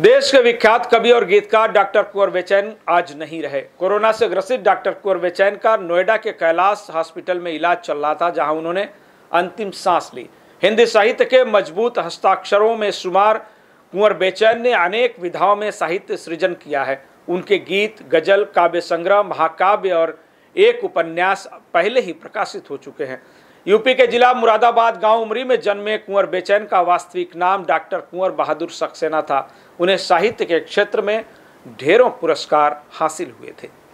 देश के विख्यात कवि और गीतकार डॉक्टर कुंवर बेचैन आज नहीं रहे कोरोना से ग्रसित डॉक्टर कुंवर बेचैन का नोएडा के कैलाश हॉस्पिटल में इलाज चल रहा था जहां उन्होंने अंतिम सांस ली हिंदी साहित्य के मजबूत हस्ताक्षरों में शुमार कुंवर बेचैन ने अनेक विधाओं में साहित्य सृजन किया है उनके गीत गजल काव्य संग्रह महाकाव्य और एक उपन्यास पहले ही प्रकाशित हो चुके हैं यूपी के जिला मुरादाबाद गांव उमरी में जन्मे कुंवर बेचैन का वास्तविक नाम डॉक्टर कुंवर बहादुर सक्सेना था उन्हें साहित्य के क्षेत्र में ढेरों पुरस्कार हासिल हुए थे